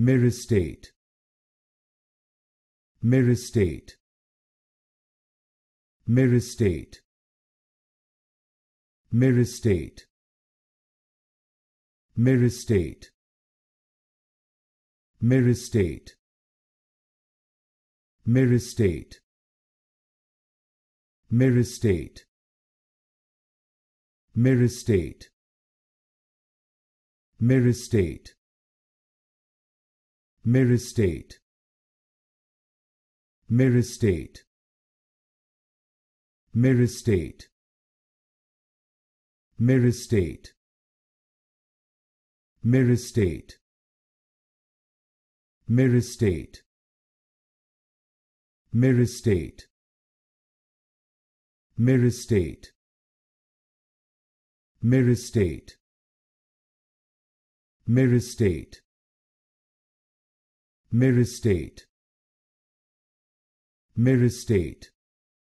Mirror state. Mirror state. Mirror state. Mirror state. Mirror state. Mirror state. Mirror state. Mirror state. Mirror state. Mirror state. Mirror state. Mirror state. Mirror state. Mirror state. Mirror state. Mirror state. Mirror state. Mirror state. Mirror state. Mirror state. Mirror state. Mirror state.